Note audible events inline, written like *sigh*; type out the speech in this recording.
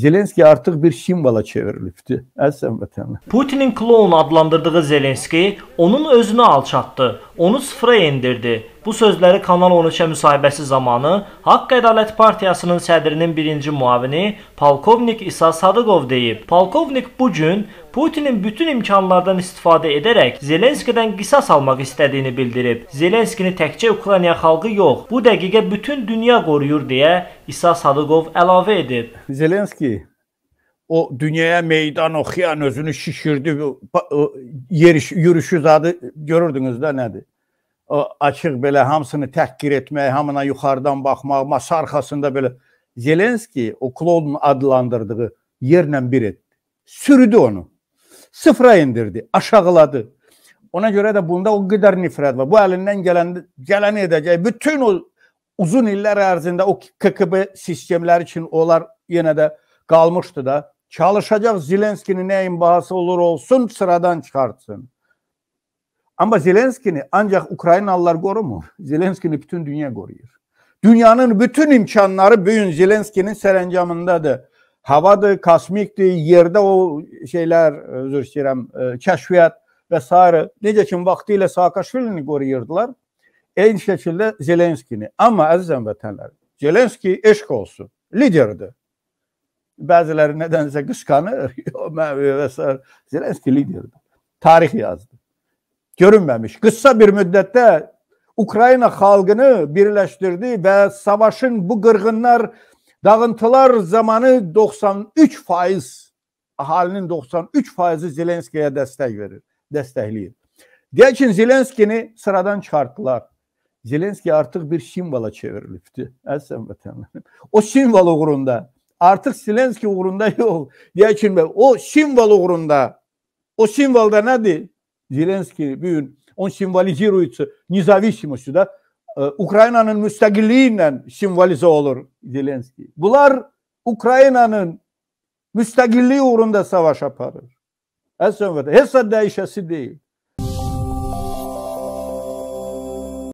Zelenski artıq bir simvola çevrilibdi, əzizəm vətəndaşlar. Putinin kloun adlandırdığı Zelenski onun özünü alçatdı, onu sıfıra endirdi. Bu sözləri Kanal 13-ə müsahibəsi zamanı Haqq Ədalət Partiyasının sədrinin birinci muavini polkovnik İsa Sadıqov deyib. Polkovnik bu gün Putinin bütün imkanlardan istifadə edərək Zelenskidən qisas almaq istədiyini bildirib. Zelenskini təkcə Ukrayna xalqı yox, bu dəqiqə bütün dünya qoruyur deyə İsa Sadıqov əlavə edib. Zelenski o dünyaya meydan oxuyan özünü şişirdi. Yeriş, yürüşü zadı görürdünüz də nədir? açıq belə hamısını təhqir etmək, hamına yuxarıdan baxmaq, masa arxasında belə Zelenski o klonun adlandırdığı yerlə bir etdi. Sürüdü onu. Sıfıra indirdi, aşağıladı. Ona görə də bunda o qədər nifrət var. Bu əlindən gələn gələni edəcək. Bütün o uzun illər ərzində o KKB sistemləri üçün onlar yenə də qalmışdı da. Çalışacaq Zelenskini nəyin bahası olur olsun sıradan çıxartsın. Ama Zelenski'ni ancak Ukraynalılar koru mu? Zelenski'ni bütün dünya koruyor. Dünyanın bütün imkanları bugün Zelenski'nin serencamındadır. Havadır, kosmikdir, yerde o şeyler, özür dilerim, e, keşfiyat vesaire. Necə ki, vaktiyle Saakaşvilini qoruyurdular. En şekilde Zelenskini. Ama əziz həmvətənlərim, Zelenski eşq olsun, liderdi. Bazıları nedense qısqanır, və s. *laughs* Zelenski liderdi. Tarih yazdı. görünməmiş. Qısa bir müddətdə Ukrayna xalqını birləşdirdi və savaşın bu qırğınlar, dağıntılar zamanı 93% əhalinin 93%-i Zelenskiyə dəstək verir, dəstəkləyir. Deyək ki, Zelenskini sıradan çıxartdılar. Zelenski artıq bir simvola çevrilibdi. Əzizim vətənlərim. O simvol uğrunda, artıq Zelenski uğrunda yox. Deyək ki, o simvol uğrunda. O simvolda nədir? Zelenski bir gün on simvalizirujući nezavisnošću da Ukraynanın müstəqilliyinlə simvolizə olur Zelenski. Bunlar Ukraynanın müstəqilliyi uğrunda savaş aparır. Əslində heç də dəyişəsi deyil.